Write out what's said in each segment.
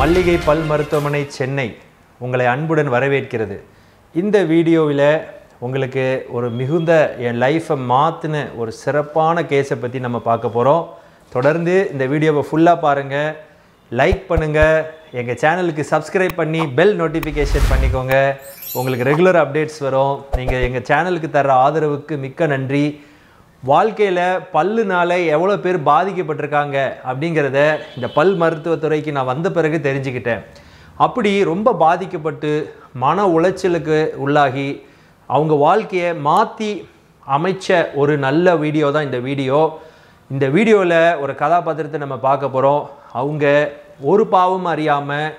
மல்லிகை பல் மருத்துவமனை சென்னை உங்களை அன்புடன் வரவேற்கிறது இந்த வீடியோவில் உங்களுக்கு ஒரு மிகுந்த என் லைஃப்பை மாற்றின ஒரு சிறப்பான கேஸை பற்றி நம்ம பார்க்க போகிறோம் தொடர்ந்து இந்த வீடியோவை ஃபுல்லாக பாருங்கள் லைக் பண்ணுங்கள் எங்கள் சேனலுக்கு சப்ஸ்கிரைப் பண்ணி பெல் நோட்டிஃபிகேஷன் பண்ணிக்கோங்க உங்களுக்கு ரெகுலர் அப்டேட்ஸ் வரும் நீங்கள் எங்கள் சேனலுக்கு தர ஆதரவுக்கு மிக்க நன்றி வாழ்க்கையில் பல்லுனால எவ்வளோ பேர் பாதிக்கப்பட்டிருக்காங்க அப்படிங்கிறத இந்த பல் மருத்துவத்துறைக்கு நான் வந்த பிறகு தெரிஞ்சுக்கிட்டேன் அப்படி ரொம்ப பாதிக்கப்பட்டு மன உளைச்சலுக்கு உள்ளாகி அவங்க வாழ்க்கையை மாற்றி அமைச்ச ஒரு நல்ல வீடியோ தான் இந்த வீடியோ இந்த வீடியோவில் ஒரு கதாபாத்திரத்தை நம்ம பார்க்க போகிறோம் அவங்க ஒரு பாவம் அறியாமல்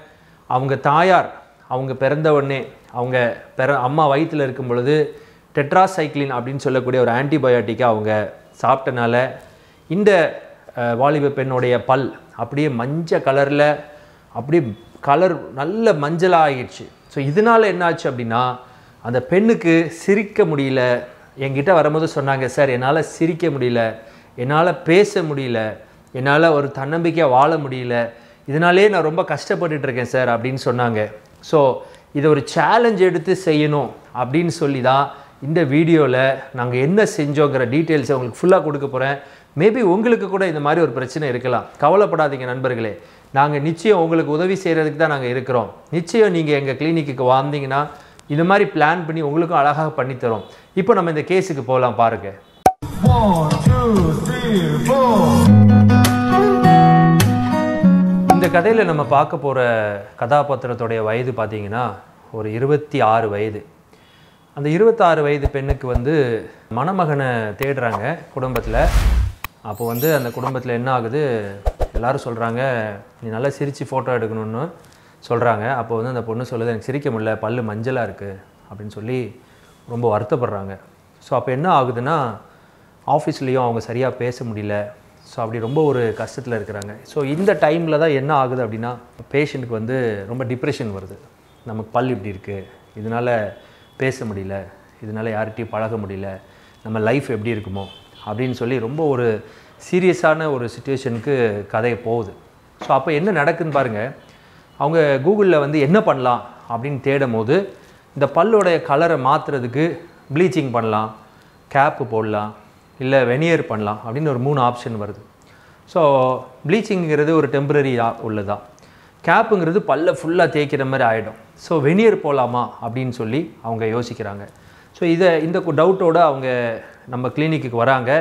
அவங்க தாயார் அவங்க பிறந்த உடனே அவங்க பிற அம்மா வயிற்றில் இருக்கும் பொழுது டெட்ராசைக்ளின் அப்படின்னு சொல்லக்கூடிய ஒரு ஆன்டிபயோட்டிக்கை அவங்க சாப்பிட்டனால இந்த வாலிப பெண்ணுடைய பல் அப்படியே மஞ்சள் கலரில் அப்படியே கலர் நல்ல மஞ்சளாக ஆகிடுச்சு ஸோ இதனால் என்னாச்சு அப்படின்னா அந்த பெண்ணுக்கு சிரிக்க முடியல என்கிட்ட வரும்போது சொன்னாங்க சார் என்னால் சிரிக்க முடியல என்னால் பேச முடியல என்னால் ஒரு தன்னம்பிக்கையாக வாழ முடியல இதனாலே நான் ரொம்ப கஷ்டப்பட்டுட்ருக்கேன் சார் அப்படின்னு சொன்னாங்க ஸோ இதை ஒரு சேலஞ்ச் எடுத்து செய்யணும் அப்படின்னு சொல்லி தான் இந்த வீடியோவில் நாங்கள் என்ன செஞ்சோங்கிற டீட்டெயில்ஸை உங்களுக்கு ஃபுல்லாக கொடுக்க போகிறேன் மேபி உங்களுக்கு கூட இந்த மாதிரி ஒரு பிரச்சனை இருக்கலாம் கவலைப்படாதீங்க நண்பர்களே நாங்கள் நிச்சயம் உங்களுக்கு உதவி செய்கிறதுக்கு தான் நாங்கள் இருக்கிறோம் நிச்சயம் நீங்கள் எங்கள் கிளினிக்கு வந்தீங்கன்னா இந்த மாதிரி பிளான் பண்ணி உங்களுக்கும் அழகாக பண்ணித்தரோம் இப்போ நம்ம இந்த கேஸுக்கு போகலாம் பாருங்க இந்த கதையில் நம்ம பார்க்க போகிற கதாபாத்திரத்துடைய வயது பார்த்தீங்கன்னா ஒரு இருபத்தி ஆறு வயது அந்த இருபத்தாறு வயது பெண்ணுக்கு வந்து மணமகனை தேடுறாங்க குடும்பத்தில் அப்போ வந்து அந்த குடும்பத்தில் என்ன ஆகுது எல்லோரும் சொல்கிறாங்க நீ நல்லா சிரித்து ஃபோட்டோ எடுக்கணும்னு சொல்கிறாங்க அப்போ வந்து அந்த பொண்ணு சொல்லுது எனக்கு சிரிக்க முடியல பல் மஞ்சளாக இருக்குது அப்படின்னு சொல்லி ரொம்ப வருத்தப்படுறாங்க ஸோ அப்போ என்ன ஆகுதுன்னா ஆஃபீஸ்லேயும் அவங்க சரியாக பேச முடியல ஸோ அப்படி ரொம்ப ஒரு கஷ்டத்தில் இருக்கிறாங்க ஸோ இந்த டைமில் தான் என்ன ஆகுது அப்படின்னா பேஷண்ட்டுக்கு வந்து ரொம்ப டிப்ரெஷன் வருது நமக்கு பல் இப்படி இருக்குது இதனால் பேச முடியல இதனால் யார்கிட்டையும் பழக முடியல நம்ம லைஃப் எப்படி இருக்குமோ அப்படின்னு சொல்லி ரொம்ப ஒரு சீரியஸான ஒரு சுச்சுவேஷனுக்கு கதையை போகுது ஸோ அப்போ என்ன நடக்குதுன்னு பாருங்கள் அவங்க கூகுளில் வந்து என்ன பண்ணலாம் அப்படின்னு தேடும் போது இந்த பல்லோடைய கலரை மாற்றுறதுக்கு ப்ளீச்சிங் பண்ணலாம் கேப்பு போடலாம் இல்லை வெனியர் பண்ணலாம் அப்படின்னு ஒரு மூணு ஆப்ஷன் வருது ஸோ ப்ளீச்சிங்கிறது ஒரு டெம்பரரி உள்ளதான் கேப்புங்கிறது பல்ல ஃபுல்லாக தேய்க்கிற மாதிரி ஆகிடும் ஸோ வெனியர் போகலாமா அப்படின்னு சொல்லி அவங்க யோசிக்கிறாங்க ஸோ இதை இந்த டவுட்டோடு அவங்க நம்ம கிளினிக்கு வராங்க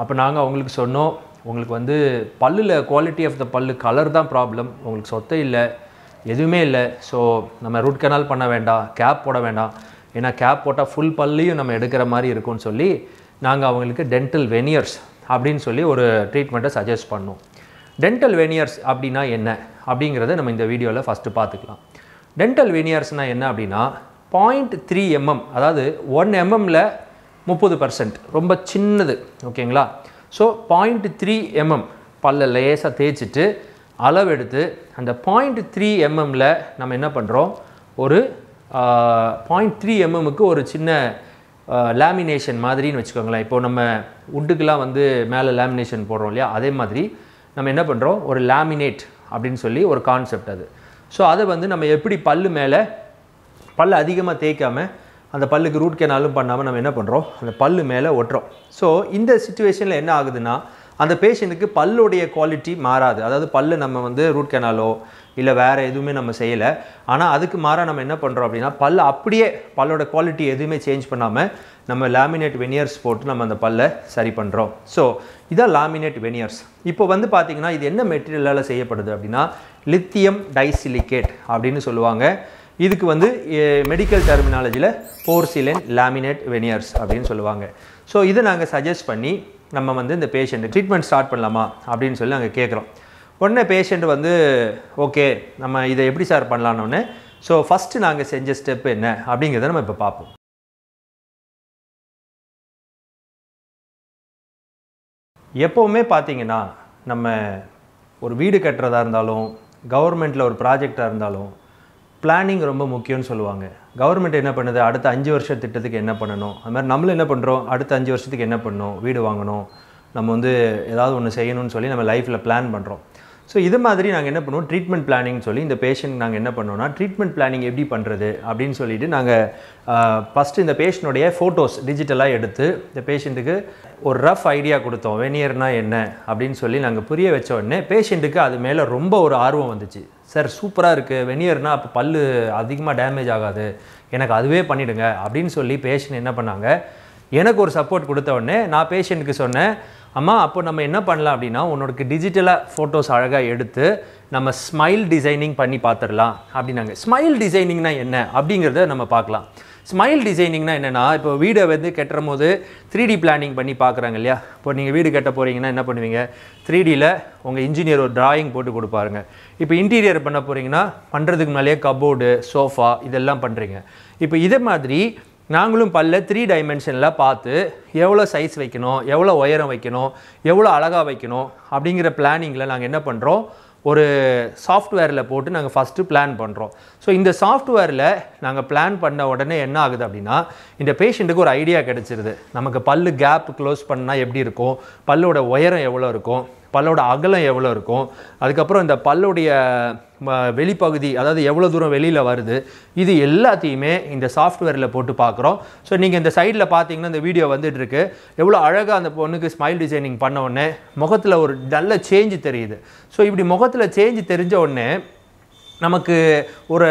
அப்போ நாங்கள் அவங்களுக்கு சொன்னோம் உங்களுக்கு வந்து பல்லில் குவாலிட்டி ஆஃப் த பல்லு கலர் தான் ப்ராப்ளம் உங்களுக்கு சொத்தை இல்லை எதுவுமே இல்லை ஸோ நம்ம ரூட் கனால் பண்ண வேண்டாம் கேப் போட வேண்டாம் ஏன்னா கேப் போட்டால் ஃபுல் பல்லையும் நம்ம எடுக்கிற மாதிரி இருக்கும்னு சொல்லி நாங்கள் அவங்களுக்கு டென்டல் வெனியர்ஸ் அப்படின்னு சொல்லி ஒரு ட்ரீட்மெண்ட்டை சஜஸ்ட் பண்ணோம் டென்டல் வெனியர்ஸ் அப்படின்னா என்ன அப்படிங்கிறத நம்ம இந்த வீடியோவில் ஃபஸ்ட்டு பார்த்துக்கலாம் டென்டல் வெனியர்ஸ்னால் என்ன அப்படின்னா பாயிண்ட் த்ரீ எம்எம் அதாவது ஒன் எம்எம்மில் முப்பது பர்சன்ட் ரொம்ப சின்னது ஓகேங்களா ஸோ பாயிண்ட் த்ரீ எம்எம் பல்ல லேசாக தேய்ச்சிட்டு அளவெடுத்து அந்த பாயிண்ட் த்ரீ எம்எம்மில் நம்ம என்ன பண்ணுறோம் ஒரு பாயிண்ட் த்ரீ எம்எம்முக்கு ஒரு சின்ன லேமினேஷன் மாதிரின்னு வச்சுக்கோங்களேன் இப்போது நம்ம உட்டுக்கெலாம் வந்து மேலே லேமினேஷன் போடுறோம் இல்லையா அதே மாதிரி நம்ம என்ன பண்ணுறோம் ஒரு லேமினேட் அப்படின்னு சொல்லி ஒரு கான்செப்ட் அது ஸோ அதை வந்து நம்ம எப்படி பல் மேலே பல் அதிகமாக தேய்க்காமல் அந்த பல்லுக்கு ரூட் கெனாலும் பண்ணாமல் நம்ம என்ன பண்ணுறோம் அந்த பல் மேலே ஒட்டுறோம் ஸோ இந்த சுச்சுவேஷனில் என்ன ஆகுதுன்னா அந்த பேஷண்ட்டுக்கு பல்லுடைய குவாலிட்டி மாறாது அதாவது பல்லு நம்ம வந்து ரூட் கெனாலோ இல்லை வேறு எதுவுமே நம்ம செய்யலை ஆனால் அதுக்கு மாறாக நம்ம என்ன பண்ணுறோம் அப்படின்னா பல் அப்படியே பல்லோட குவாலிட்டி எதுவுமே சேஞ்ச் பண்ணாமல் நம்ம லேமினேட் வெனியர்ஸ் போட்டு நம்ம அந்த பல்லை சரி பண்ணுறோம் ஸோ இதான் லேமினேட் வெனியர்ஸ் இப்போ வந்து பார்த்திங்கன்னா இது என்ன மெட்டீரியலால் செய்யப்படுது அப்படின்னா லித்தியம் டைசிலிகேட் அப்படின்னு சொல்லுவாங்க இதுக்கு வந்து மெடிக்கல் டெர்மினாலஜியில் போர்சிலன் லேமினேட் வெனியர்ஸ் அப்படின்னு சொல்லுவாங்க ஸோ இதை நாங்கள் சஜஸ்ட் பண்ணி நம்ம வந்து இந்த பேஷண்ட்டு ட்ரீட்மெண்ட் ஸ்டார்ட் பண்ணலாமா அப்படின்னு சொல்லி நாங்கள் கேட்குறோம் உடனே பேஷண்ட் வந்து ஓகே நம்ம இதை எப்படி சார் பண்ணலான்னு ஸோ ஃபஸ்ட்டு நாங்கள் செஞ்ச ஸ்டெப் என்ன அப்படிங்கிறத நம்ம இப்போ பார்ப்போம் எப்போவுமே பார்த்தீங்கன்னா நம்ம ஒரு வீடு கட்டுறதா இருந்தாலும் கவர்மெண்ட்டில் ஒரு ப்ராஜெக்டாக இருந்தாலும் பிளானிங் ரொம்ப முக்கியம்னு சொல்லுவாங்க கவர்மெண்ட் என்ன பண்ணுது அடுத்த அஞ்சு வருஷ திட்டத்துக்கு என்ன பண்ணணும் அது மாதிரி நம்மளும் என்ன பண்ணுறோம் அடுத்த அஞ்சு வருஷத்துக்கு என்ன பண்ணணும் வீடு வாங்கணும் நம்ம வந்து ஏதாவது ஒன்று செய்யணும்னு சொல்லி நம்ம லைஃப்பில் பிளான் பண்ணுறோம் ஸோ இது மாதிரி நாங்கள் என்ன பண்ணுவோம் ட்ரீட்மெண்ட் பிளானிங் சொல்லி இந்த பேஷண்ட் நாங்கள் என்ன பண்ணோன்னா ட்ரீட்மெண்ட் பிளானிங் எப்படி பண்ணுறது அப்படின்னு சொல்லிட்டு நாங்கள் ஃபஸ்ட்டு இந்த பேஷண்ட்டுடைய ஃபோட்டோஸ் டிஜிட்டலாக எடுத்து இந்த பேஷண்ட்டுக்கு ஒரு ரஃப் ஐடியா கொடுத்தோம் வெனியர்னால் என்ன அப்படின்னு சொல்லி நாங்கள் புரிய வச்ச உடனே பேஷண்ட்டுக்கு அது மேலே ரொம்ப ஒரு ஆர்வம் வந்துச்சு சார் சூப்பராக இருக்குது வெனியர்னால் அப்போ பல் அதிகமாக டேமேஜ் ஆகாது எனக்கு அதுவே பண்ணிவிடுங்க அப்படின்னு சொல்லி பேஷண்ட் என்ன பண்ணாங்க எனக்கு ஒரு சப்போர்ட் கொடுத்த உடனே நான் பேஷண்ட்டுக்கு சொன்னேன் அம்மா அப்போ நம்ம என்ன பண்ணலாம் அப்படின்னா உன்னோடக்கு டிஜிட்டலாக ஃபோட்டோஸ் அழகாக எடுத்து நம்ம ஸ்மைல் டிசைனிங் பண்ணி பார்த்துடலாம் அப்படின்னாங்க ஸ்மைல் டிசைனிங்னா என்ன அப்படிங்கிறத நம்ம பார்க்கலாம் ஸ்மைல் டிசைனிங்னா என்னென்னா இப்போ வீடை வந்து கட்டுற போது த்ரீ டி பிளானிங் பண்ணி பார்க்குறாங்க இல்லையா இப்போ நீங்கள் வீடு கட்ட போகிறீங்கன்னா என்ன பண்ணுவீங்க த்ரீ டியில் உங்கள் இன்ஜினியர் ஒரு டிராயிங் போட்டு கொடுப்பாருங்க இப்போ இன்டீரியர் பண்ண போகிறீங்கன்னா பண்ணுறதுக்கு மேலேயே கபோர்டு சோஃபா இதெல்லாம் பண்ணுறீங்க இப்போ இதே மாதிரி நாங்களும் பல்ல த்ரீ டைமென்ஷனில் பார்த்து எவ்வளோ சைஸ் வைக்கணும் எவ்வளோ உயரம் வைக்கணும் எவ்வளோ அழகாக வைக்கணும் அப்படிங்கிற பிளானிங்கில் நாங்கள் என்ன பண்ணுறோம் ஒரு சாஃப்ட்வேரில் போட்டு நாங்கள் ஃபஸ்ட்டு பிளான் பண்ணுறோம் ஸோ இந்த சாஃப்ட்வேரில் நாங்கள் பிளான் பண்ண உடனே என்ன ஆகுது அப்படின்னா இந்த பேஷண்ட்டுக்கு ஒரு ஐடியா கிடச்சிருது நமக்கு பல் கேப் க்ளோஸ் பண்ணால் எப்படி இருக்கும் பல்லோட உயரம் எவ்வளோ இருக்கும் பல்லோட அகலம் எவ்வளோ இருக்கும் அதுக்கப்புறம் இந்த பல்லுடைய வெளிப்பகுதி அதாவது எவ்வளோ தூரம் வெளியில் வருது இது எல்லாத்தையுமே இந்த சாஃப்ட்வேரில் போட்டு பார்க்குறோம் ஸோ நீங்கள் இந்த சைடில் பார்த்தீங்கன்னா இந்த வீடியோ வந்துட்டு இருக்கு எவ்வளோ அழகாக அந்த பொண்ணுக்கு ஸ்மைல் டிசைனிங் பண்ண உடனே முகத்தில் ஒரு நல்ல சேஞ்சு தெரியுது ஸோ இப்படி முகத்தில் சேஞ்சு தெரிஞ்ச உடனே நமக்கு ஒரு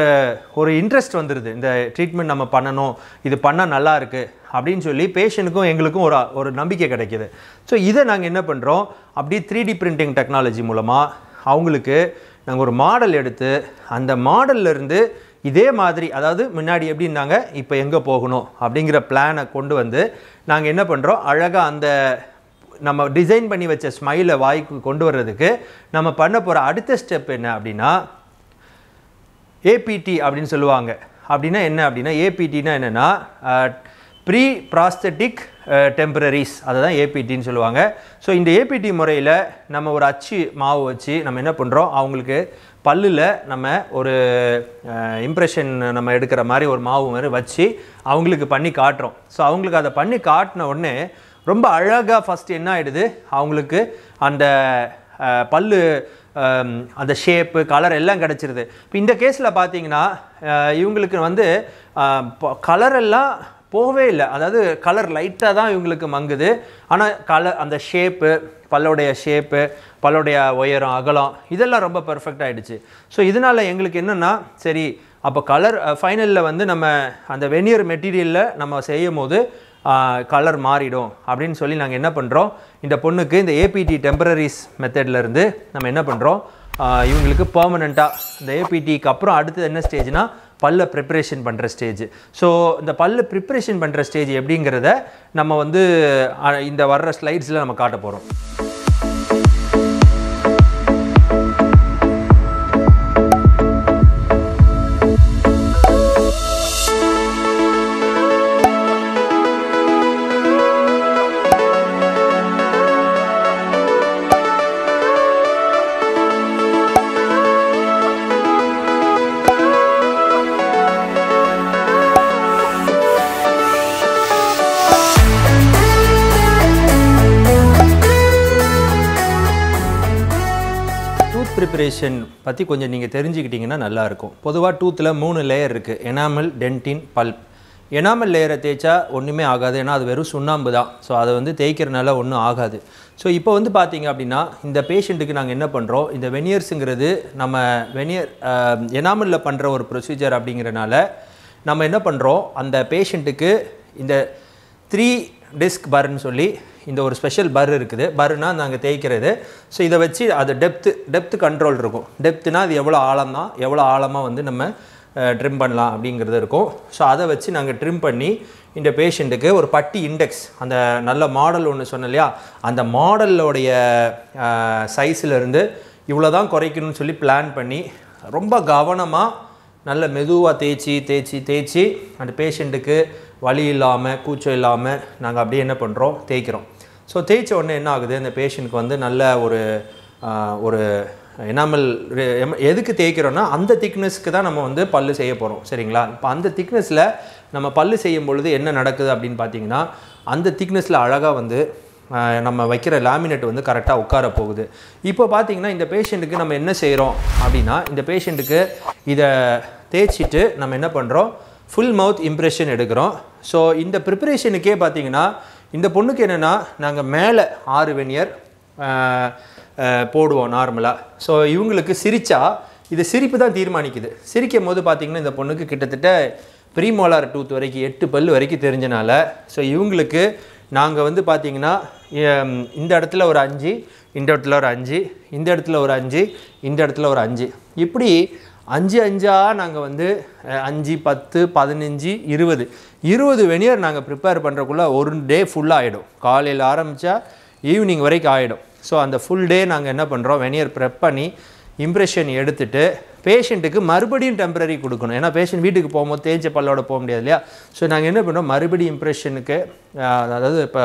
ஒரு இன்ட்ரெஸ்ட் வந்துடுது இந்த ட்ரீட்மெண்ட் நம்ம பண்ணணும் இது பண்ணால் நல்லா இருக்குது அப்படின்னு சொல்லி பேஷண்ட்டுக்கும் எங்களுக்கும் ஒரு ஒரு நம்பிக்கை கிடைக்கிது ஸோ இதை நாங்கள் என்ன பண்ணுறோம் அப்படியே த்ரீ டி பிரிண்டிங் டெக்னாலஜி மூலமாக அவங்களுக்கு நாங்கள் ஒரு மாடல் எடுத்து அந்த மாடல்லேருந்து இதே மாதிரி அதாவது முன்னாடி எப்படி இருந்தாங்க இப்போ எங்கே போகணும் அப்படிங்கிற பிளானை கொண்டு வந்து நாங்கள் என்ன பண்ணுறோம் அழகாக அந்த நம்ம டிசைன் பண்ணி வச்ச ஸ்மைலை வாய்க்கு கொண்டு வர்றதுக்கு நம்ம பண்ண போகிற அடுத்த ஸ்டெப் என்ன அப்படின்னா ஏபிடி அப்படின்னு சொல்லுவாங்க அப்படின்னா என்ன அப்படின்னா ஏபிடினா என்னென்னா ப்ரீ ப்ராஸ்தட்டிக் டெம்பரரிஸ் அதை தான் ஏபிடின்னு சொல்லுவாங்க ஸோ இந்த ஏபிடி முறையில் நம்ம ஒரு அச்சு மாவு வச்சு நம்ம என்ன பண்ணுறோம் அவங்களுக்கு பல்லில் நம்ம ஒரு இம்ப்ரெஷன் நம்ம எடுக்கிற மாதிரி ஒரு மாவு மாதிரி வச்சு அவங்களுக்கு பண்ணி காட்டுறோம் ஸோ அவங்களுக்கு அதை பண்ணி காட்டின உடனே ரொம்ப அழகாக ஃபஸ்ட்டு என்ன ஆகிடுது அவங்களுக்கு அந்த பல்லு அந்த ஷேப்பு கலர் எல்லாம் கிடச்சிருது இப்போ இந்த கேஸில் பார்த்தீங்கன்னா இவங்களுக்கு வந்து கலர் எல்லாம் போகவே இல்லை அதாவது கலர் லைட்டாக தான் இவங்களுக்கு மங்குது ஆனால் கலர் அந்த ஷேப்பு பல்லோடைய ஷேப்பு பல்லுடைய உயரம் அகலம் இதெல்லாம் ரொம்ப பர்ஃபெக்ட் ஆகிடுச்சு ஸோ இதனால் எங்களுக்கு என்னென்னா சரி அப்போ கலர் ஃபைனலில் வந்து நம்ம அந்த வெனியர் மெட்டீரியலில் நம்ம செய்யும் போது கலர் மாறிடும் அப்படின்னு சொல்லி நாங்கள் என்ன பண்ணுறோம் இந்த பொண்ணுக்கு இந்த ஏபிடி டெம்பரரிஸ் மெத்தட்லேருந்து நம்ம என்ன பண்ணுறோம் இவங்களுக்கு பர்மனெண்ட்டாக இந்த ஏபிடிக்கு அப்புறம் அடுத்தது என்ன ஸ்டேஜ்னால் பல்ல ப்ரிப்பரேஷன் பண்ணுற ஸ்டேஜ் ஸோ இந்த பல்ல ப்ரிப்பரேஷன் பண்ணுற ஸ்டேஜ் எப்படிங்கிறத நம்ம வந்து இந்த வர்ற ஸ்லைட்ஸில் நம்ம காட்ட போகிறோம் ஃபவுண்டேஷன் பற்றி கொஞ்சம் நீங்கள் தெரிஞ்சுக்கிட்டிங்கன்னா நல்லாயிருக்கும் பொதுவாக டூத்தில் மூணு லேயர் இருக்குது எனாமல் டென்டின் பல்ப் எனாமல் லேயரை தேய்ச்சா ஒன்றுமே ஆகாது ஏன்னா அது வெறும் சுண்ணாம்பு தான் ஸோ அதை வந்து தேய்க்கிறனால ஒன்றும் ஆகாது ஸோ இப்போ வந்து பார்த்திங்க அப்படின்னா இந்த பேஷண்ட்டுக்கு நாங்கள் என்ன பண்ணுறோம் இந்த வெனியர்ஸுங்கிறது நம்ம வெனியர் எனாமலில் பண்ணுற ஒரு ப்ரொசீஜர் அப்படிங்கிறனால நம்ம என்ன பண்ணுறோம் அந்த பேஷண்ட்டுக்கு இந்த த்ரீ டிஸ்க் பர்ன்னு சொல்லி இந்த ஒரு ஸ்பெஷல் பர் இருக்குது பர்னால் நாங்கள் தேய்க்கிறது ஸோ இதை வச்சு அது டெப்த்து டெப்த்து கண்ட்ரோல் இருக்கும் டெப்த்துனால் அது எவ்வளோ ஆழம் தான் எவ்வளோ ஆழமாக வந்து நம்ம ட்ரிம் பண்ணலாம் அப்படிங்கிறது இருக்கும் ஸோ அதை வச்சு நாங்கள் ட்ரிம் பண்ணி இந்த பேஷண்ட்டுக்கு ஒரு பட்டி இண்டெக்ஸ் அந்த நல்ல மாடல் ஒன்று சொன்னேன் இல்லையா அந்த மாடலோடைய சைஸிலிருந்து இவ்வளோ தான் குறைக்கணும்னு சொல்லி பிளான் பண்ணி ரொம்ப கவனமாக நல்ல மெதுவாக தேய்ச்சி தேய்ச்சி தேய்ச்சி அந்த பேஷண்ட்டுக்கு வலி இல்லாமல் கூச்சம் இல்லாமல் நாங்கள் அப்படியே என்ன பண்ணுறோம் தேய்க்கிறோம் ஸோ தேய்ச்ச உடனே என்ன ஆகுது அந்த பேஷண்ட்க்கு வந்து நல்ல ஒரு ஒரு எனாமல் எதுக்கு தேய்க்கிறோன்னா அந்த திக்னஸ்க்கு தான் நம்ம வந்து பல்லு செய்ய போகிறோம் சரிங்களா இப்போ அந்த திக்னஸில் நம்ம பல் செய்யும் பொழுது என்ன நடக்குது அப்படின்னு பார்த்தீங்கன்னா அந்த திக்னஸில் அழகாக வந்து நம்ம வைக்கிற லேமினேட் வந்து கரெக்டாக உட்கார போகுது இப்போ பார்த்தீங்கன்னா இந்த பேஷண்ட்டுக்கு நம்ம என்ன செய்கிறோம் அப்படின்னா இந்த பேஷண்ட்டுக்கு இதை தேய்ச்சிட்டு நம்ம என்ன பண்ணுறோம் ஃபுல் மவுத் இம்ப்ரெஷன் எடுக்கிறோம் ஸோ இந்த ப்ரிப்பரேஷனுக்கே பார்த்தீங்கன்னா இந்த பொண்ணுக்கு என்னென்னா நாங்கள் மேலே ஆறு வெனியர் போடுவோம் நார்மலாக ஸோ இவங்களுக்கு சிரித்தா இது சிரிப்பு தான் தீர்மானிக்குது சிரிக்கும் போது பார்த்திங்கன்னா இந்த பொண்ணுக்கு கிட்டத்தட்ட ப்ரீமோலார் டூத் வரைக்கும் எட்டு பல் வரைக்கும் தெரிஞ்சனால ஸோ இவங்களுக்கு நாங்கள் வந்து பார்த்திங்கன்னா இந்த இடத்துல ஒரு அஞ்சு இந்த இடத்துல ஒரு அஞ்சு இந்த இடத்துல ஒரு அஞ்சு இந்த இடத்துல ஒரு அஞ்சு இப்படி அஞ்சு அஞ்சாக நாங்கள் வந்து அஞ்சு பத்து பதினஞ்சு இருபது இருபது வெனியர் நாங்கள் ப்ரிப்பேர் பண்ணுறக்குள்ளே ஒரு டே ஃபுல்லாக ஆகிடும் காலையில் ஆரம்பித்தா ஈவினிங் வரைக்கும் ஆகிடும் ஸோ அந்த ஃபுல் டே நாங்கள் என்ன பண்ணுறோம் வெனியர் ப்ரெப் பண்ணி இம்ப்ரெஷன் எடுத்துகிட்டு பேஷண்ட்டுக்கு மறுபடியும் டெம்பரரி கொடுக்கணும் ஏன்னா பேஷண்ட் வீட்டுக்கு போகும்போது தேஞ்ச பல்லோட போக முடியாது இல்லையா ஸோ நாங்கள் என்ன பண்ணுறோம் மறுபடியும் இம்ப்ரெஷனுக்கு அதாவது இப்போ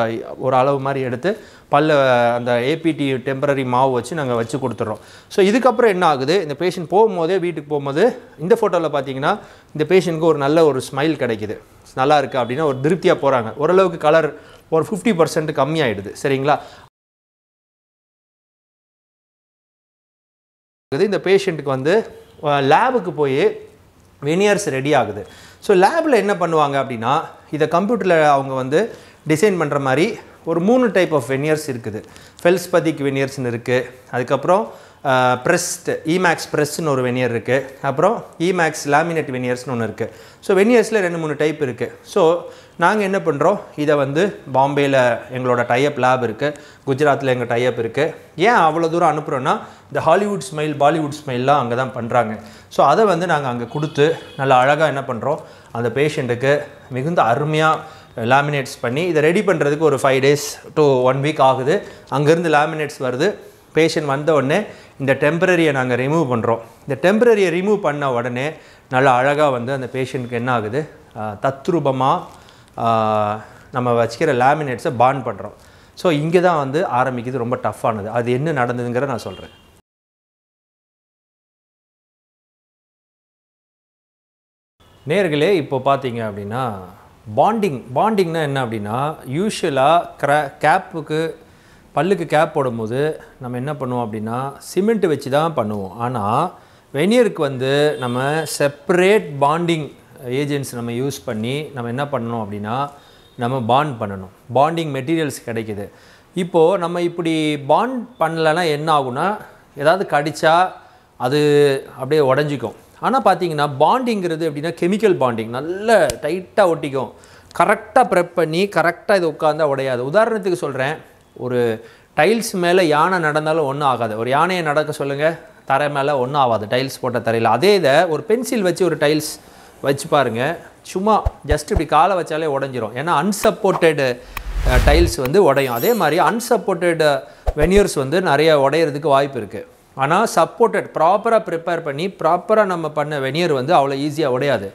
ஒரு அளவு மாதிரி எடுத்து பல்ல அந்த ஏபிடி டெம்பரரி மாவு வச்சு நாங்கள் வச்சு கொடுத்துட்றோம் ஸோ இதுக்கப்புறம் என்ன ஆகுது இந்த பேஷண்ட் போகும்போதே வீட்டுக்கு போகும்போது இந்த ஃபோட்டோவில் பார்த்தீங்கன்னா இந்த பேஷண்ட்க்கு ஒரு நல்ல ஒரு ஸ்மைல் கிடைக்கிது நல்லா இருக்குது அப்படின்னா ஒரு திருப்தியாக போகிறாங்க ஓரளவுக்கு கலர் ஒரு ஃபிஃப்டி பர்சன்ட் கம்மியாகிடுது சரிங்களா இருக்குது இந்த பேஷண்ட்டுக்கு வந்து லேபுக்கு போய் வெனியர்ஸ் ரெடி ஆகுது ஸோ லேபில் என்ன பண்ணுவாங்க அப்படின்னா இதை கம்ப்யூட்டரில் அவங்க வந்து டிசைன் பண்ணுற மாதிரி ஒரு மூணு டைப் ஆஃப் வெனியர்ஸ் இருக்குது ஃபெல்ஸ்பதிக் வெனியர்ஸ்னு இருக்குது அதுக்கப்புறம் ப்ரெஸ்ட்டு இமேக்ஸ் ப்ரெஸ்ன்னு ஒரு வெனியர் இருக்குது அப்புறம் இமேக்ஸ் லேமினேட் வெனியர்ஸ்னு ஒன்று இருக்குது ஸோ வெனியர்ஸில் ரெண்டு மூணு டைப் இருக்குது ஸோ நாங்கள் என்ன பண்ணுறோம் இதை வந்து பாம்பேயில் எங்களோட டைப் லேப் இருக்குது குஜராத்தில் எங்கள் டைப் இருக்குது ஏன் அவ்வளோ தூரம் அனுப்புகிறோன்னா இந்த ஹாலிவுட் ஸ்மைல் பாலிவுட் ஸ்மைல்லாம் அங்கே தான் பண்ணுறாங்க ஸோ அதை வந்து நாங்கள் அங்கே கொடுத்து நல்லா அழகாக என்ன பண்ணுறோம் அந்த பேஷண்ட்டுக்கு மிகுந்த அருமையாக லேமினேட்ஸ் பண்ணி இதை ரெடி பண்ணுறதுக்கு ஒரு five days to one week ஆகுது அங்கேருந்து லேமினேட்ஸ் வருது பேஷண்ட் வந்த உடனே இந்த டெம்பரரியை நாங்கள் ரிமூவ் பண்ணுறோம் இந்த டெம்பரரியை ரிமூவ் பண்ண உடனே நல்லா அழகாக வந்து அந்த பேஷண்ட்டுக்கு என்ன ஆகுது தத்ரூபமாக நம்ம வச்சுக்கிற லேமினேட்ஸை பாண்ட் பண்ணுறோம் ஸோ இங்கே தான் வந்து ஆரம்பிக்கிறது ரொம்ப டஃப்பானது அது என்ன நடந்ததுங்கிற நான் சொல்கிறேன் நேர்களே இப்போ பார்த்தீங்க அப்படின்னா பாண்டிங் பாண்டிங்னா என்ன அப்படின்னா யூஸ்வலாக க்ரா கேப்புக்கு பல்லுக்கு கேப் போடும்போது நம்ம என்ன பண்ணுவோம் அப்படின்னா சிமெண்ட்டு வச்சு தான் பண்ணுவோம் ஆனால் வெனியருக்கு வந்து நம்ம செப்பரேட் பாண்டிங் ஏஜென்ட்ஸ் நம்ம யூஸ் பண்ணி நம்ம என்ன பண்ணணும் அப்படின்னா நம்ம பாண்ட் பண்ணணும் பாண்டிங் மெட்டீரியல்ஸ் கிடைக்கிது இப்போது நம்ம இப்படி பாண்ட் பண்ணலைன்னா என்ன ஆகும்னா ஏதாவது கடித்தா அது அப்படியே உடஞ்சிக்கும் ஆனால் பார்த்தீங்கன்னா பாண்டிங்கிறது எப்படின்னா கெமிக்கல் பாண்டிங் நல்ல டைட்டாக ஒட்டிக்கும் கரெக்டாக ப்ரெப் பண்ணி கரெக்டாக இது உட்காந்தா உடையாது உதாரணத்துக்கு சொல்கிறேன் ஒரு டைல்ஸ் மேலே யானை நடந்தாலும் ஒன்றும் ஆகாது ஒரு யானையை நடக்க சொல்லுங்கள் தரை மேலே ஒன்றும் ஆகாது டைல்ஸ் போட்ட தரையில் அதே இதை ஒரு பென்சில் வச்சு ஒரு டைல்ஸ் வச்சு பாருங்கள் சும்மா ஜஸ்ட் இப்படி காலை வச்சாலே உடஞ்சிரும் ஏன்னா அன்சப்போர்ட்டடு டைல்ஸ் வந்து உடையும் அதே மாதிரி அன்சப்போர்ட்டடு வெனியர்ஸ் வந்து நிறைய உடையிறதுக்கு வாய்ப்பு இருக்குது ஆனால் சப்போர்ட்டட் ப்ராப்பராக ப்ரிப்பேர் பண்ணி ப்ராப்பராக நம்ம பண்ண வெனியர் வந்து அவ்வளோ ஈஸியாக உடையாது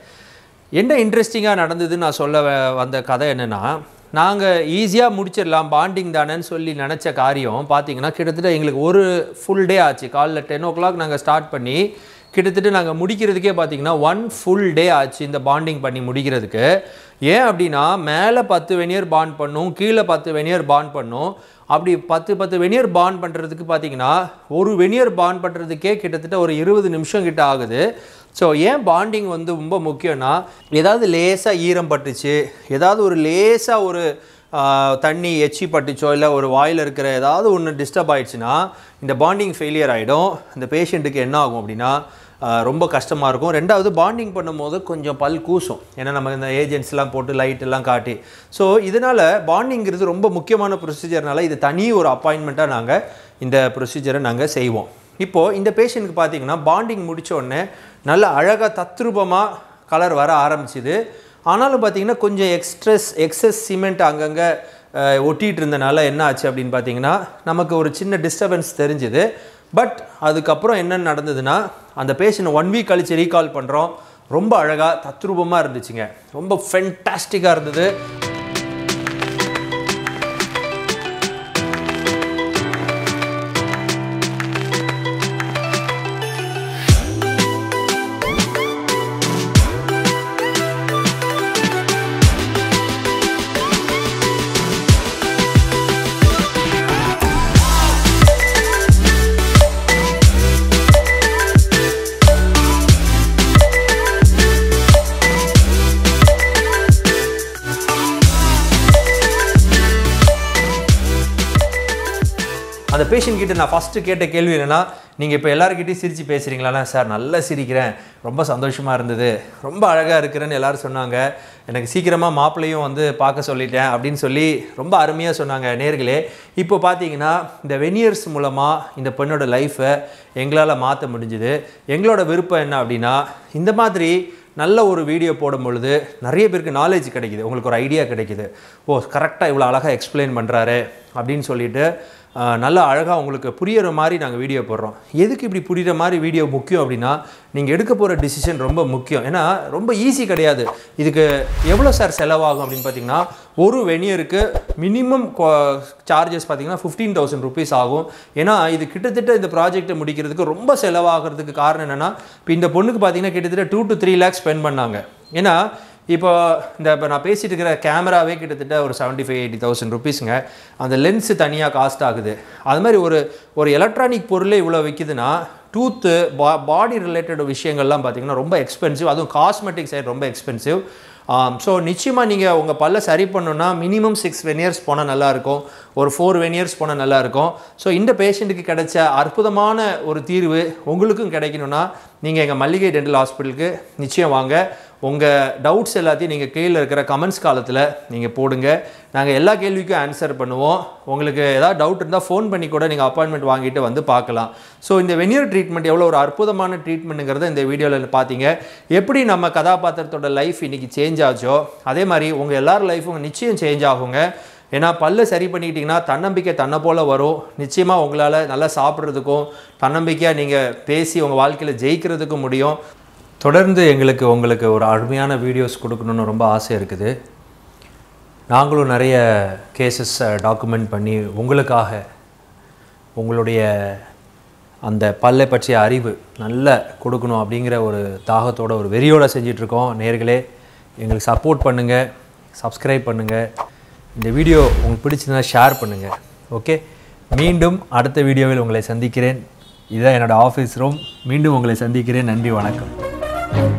என்ன இன்ட்ரெஸ்டிங்காக நடந்ததுன்னு நான் சொல்ல வந்த கதை என்னென்னா நாங்கள் ஈஸியாக முடிச்சிடலாம் பாண்டிங் தானேன்னு சொல்லி நினச்ச காரியம் பார்த்தீங்கன்னா கிட்டத்தட்ட எங்களுக்கு ஒரு ஃபுல் டே ஆச்சு காலைல டென் ஓ கிளாக் நாங்கள் ஸ்டார்ட் பண்ணி கிட்டத்தட்ட நாங்கள் முடிக்கிறதுக்கே பார்த்திங்கன்னா ஒன் ஃபுல் டே ஆச்சு இந்த பாண்டிங் பண்ணி முடிக்கிறதுக்கு ஏன் அப்படின்னா மேலே பத்து வெனியர் பாண்ட் பண்ணும் கீழே பத்து வெனியர் பாண்ட் பண்ணும் அப்படி பத்து பத்து வெனியர் பாண்ட் பண்ணுறதுக்கு பார்த்திங்கன்னா ஒரு வெனியர் பாண்ட் பண்ணுறதுக்கே கிட்டத்தட்ட ஒரு இருபது நிமிஷம் கிட்ட ஆகுது ஸோ ஏன் பாண்டிங் வந்து ரொம்ப முக்கியம்னா ஏதாவது லேசாக ஈரம் பட்டுச்சு ஏதாவது ஒரு லேசாக ஒரு தண்ணி எச்சி பட்டுச்சோ இல்லை ஒரு வாயில் இருக்கிற ஏதாவது ஒன்று டிஸ்டர்ப் ஆகிடுச்சுன்னா இந்த பாண்டிங் ஃபெயிலியர் ஆகிடும் இந்த பேஷண்ட்டுக்கு என்ன ஆகும் அப்படின்னா ரொம்ப கஷ்டமாக இருக்கும் ரெண்டாவது பாண்டிங் பண்ணும்போது கொஞ்சம் பல் கூசும் ஏன்னா நம்ம இந்த ஏஜென்ட்ஸ்லாம் போட்டு லைட் எல்லாம் காட்டி ஸோ இதனால் பாண்டிங்கிறது ரொம்ப முக்கியமான ப்ரொசீஜர்னால இது தனி ஒரு அப்பாயின்மெண்ட்டாக நாங்கள் இந்த ப்ரொசீஜரை நாங்கள் செய்வோம் இப்போது இந்த பேஷண்ட்டுக்கு பார்த்தீங்கன்னா பாண்டிங் முடித்த உடனே நல்ல அழகாக தத்ரூபமாக கலர் வர ஆரம்பிச்சிது ஆனாலும் பார்த்திங்கன்னா கொஞ்சம் எக்ஸ்ட்ரெஸ் எக்ஸஸ் சிமெண்ட் அங்கங்கே ஒட்டிகிட்டு இருந்தனால என்ன ஆச்சு அப்படின்னு பார்த்தீங்கன்னா நமக்கு ஒரு சின்ன டிஸ்டர்பன்ஸ் தெரிஞ்சுது பட் அதுக்கப்புறம் என்னென்னு நடந்ததுன்னா அந்த பேஷண்ட் ஒன் வீக் கழித்து ரீகால் பண்ணுறோம் ரொம்ப அழகாக தத்ரூபமாக இருந்துச்சுங்க ரொம்ப ஃபென்டாஸ்டிக்காக இருந்தது குரேஷன் கிட்ட நான் ஃபஸ்ட்டு கேட்ட கேள்வி என்னென்னா நீங்கள் இப்போ எல்லாருக்கிட்டையும் சிரித்து பேசுகிறீங்களா சார் நல்லா சிரிக்கிறேன் ரொம்ப சந்தோஷமாக இருந்தது ரொம்ப அழகாக இருக்கிறேன்னு எல்லோரும் சொன்னாங்க எனக்கு சீக்கிரமாக மாப்பிள்ளையும் வந்து பார்க்க சொல்லிட்டேன் அப்படின்னு சொல்லி ரொம்ப அருமையாக சொன்னாங்க நேர்களே இப்போ பார்த்தீங்கன்னா இந்த வெனியர்ஸ் மூலமாக இந்த பெண்ணோட லைஃப்பை எங்களால் மாற்ற முடிஞ்சுது எங்களோட விருப்பம் என்ன அப்படின்னா இந்த மாதிரி நல்ல ஒரு வீடியோ போடும் பொழுது நிறைய பேருக்கு நாலேஜ் கிடைக்கிது உங்களுக்கு ஒரு ஐடியா கிடைக்கிது ஓ கரெக்டாக இவ்வளோ அழகாக எக்ஸ்பிளைன் பண்ணுறாரு அப்படின்னு சொல்லிட்டு நல்லா அழகாக உங்களுக்கு புரிகிற மாதிரி நாங்கள் வீடியோ போடுறோம் எதுக்கு இப்படி புரிகிற மாதிரி வீடியோ முக்கியம் அப்படின்னா நீங்கள் எடுக்க போகிற டிசிஷன் ரொம்ப முக்கியம் ஏன்னா ரொம்ப ஈஸி கிடையாது இதுக்கு எவ்வளோ சார் செலவாகும் அப்படின்னு பார்த்தீங்கன்னா ஒரு வெனியருக்கு மினிமம் சார்ஜஸ் பார்த்தீங்கன்னா ஃபிஃப்டீன் தௌசண்ட் ருபீஸ் ஆகும் ஏன்னா இது கிட்டத்தட்ட இந்த ப்ராஜெக்டை முடிக்கிறதுக்கு ரொம்ப செலவாகிறதுக்கு காரணம் என்னென்னா இப்போ இந்த பொண்ணுக்கு பார்த்தீங்கன்னா கிட்டத்தட்ட two to three lakhs spend பண்ணாங்க ஏன்னா இப்போ இந்த இப்போ நான் பேசிகிட்டு இருக்கிற கேமராவே கிட்டத்தட்ட ஒரு செவன்ட்டி ஃபைவ் எயிட்டி தௌசண்ட் ருபீஸுங்க அந்த லென்ஸு தனியாக காஸ்ட் ஆகுது அது மாதிரி ஒரு ஒரு எலக்ட்ரானிக் பொருளே இவ்வளோ விற்கிதுன்னா டூத்து பா பாடி ரிலேட்டட் விஷயங்கள்லாம் பார்த்திங்கன்னா ரொம்ப எக்ஸ்பென்சிவ் அதுவும் காஸ்மெட்டிக் சைடு ரொம்ப எக்ஸ்பென்சிவ் ஸோ நிச்சயமாக நீங்கள் உங்கள் பல்ல சரி பண்ணணும்னா மினிமம் சிக்ஸ் வெனியர்ஸ் போனால் நல்லாயிருக்கும் ஒரு ஃபோர் வெனியர்ஸ் போனால் நல்லாயிருக்கும் ஸோ இந்த பேஷண்ட்டுக்கு கிடைச்ச அற்புதமான ஒரு தீர்வு உங்களுக்கும் கிடைக்கணும்னா நீங்கள் எங்கள் மல்லிகை டென்டல் ஹாஸ்பிட்டலுக்கு நிச்சயம் வாங்க உங்கள் டவுட்ஸ் எல்லாத்தையும் நீங்கள் கீழே இருக்கிற கமெண்ட்ஸ் காலத்தில் நீங்கள் போடுங்க நாங்கள் எல்லா கேள்விக்கும் ஆன்சர் பண்ணுவோம் உங்களுக்கு ஏதாவது டவுட் இருந்தால் ஃபோன் பண்ணி கூட நீங்கள் அப்பாயின்மெண்ட் வாங்கிட்டு வந்து பார்க்கலாம் ஸோ இந்த வெனியர் ட்ரீட்மெண்ட் எவ்வளோ ஒரு அற்புதமான ட்ரீட்மெண்ட்டுங்கிறத இந்த வீடியோவில் பார்த்தீங்க எப்படி நம்ம கதாபாத்திரத்தோட லைஃப் இன்றைக்கி சேஞ்ச் ஆச்சோ அதே மாதிரி உங்கள் எல்லார் லைஃபும் நிச்சயம் சேஞ்ச் ஆகுங்க ஏன்னா பல்லு சரி பண்ணிக்கிட்டிங்கன்னா தன்னம்பிக்கை தன்னை போல் வரும் நிச்சயமாக உங்களால் நல்லா சாப்பிட்றதுக்கும் தன்னம்பிக்கையாக நீங்கள் பேசி உங்கள் வாழ்க்கையில் ஜெயிக்கிறதுக்கும் முடியும் தொடர்ந்து எங்களுக்கு உங்களுக்கு ஒரு அருமையான வீடியோஸ் கொடுக்கணுன்னு ரொம்ப ஆசை இருக்குது நாங்களும் நிறைய கேசஸ் டாக்குமெண்ட் பண்ணி உங்களுக்காக உங்களுடைய அந்த பல்லை பற்றிய அறிவு நல்ல கொடுக்கணும் அப்படிங்கிற ஒரு தாகத்தோட ஒரு வெறியோடு செஞ்சிட்ருக்கோம் நேர்களே எங்களுக்கு சப்போர்ட் பண்ணுங்கள் சப்ஸ்கிரைப் பண்ணுங்கள் இந்த வீடியோ உங்களுக்கு பிடிச்சிருந்தா ஷேர் பண்ணுங்கள் ஓகே மீண்டும் அடுத்த வீடியோவில் உங்களை சந்திக்கிறேன் இதுதான் என்னோடய ஆஃபீஸ் ரூம் மீண்டும் உங்களை சந்திக்கிறேன் நன்றி வணக்கம் Thank you.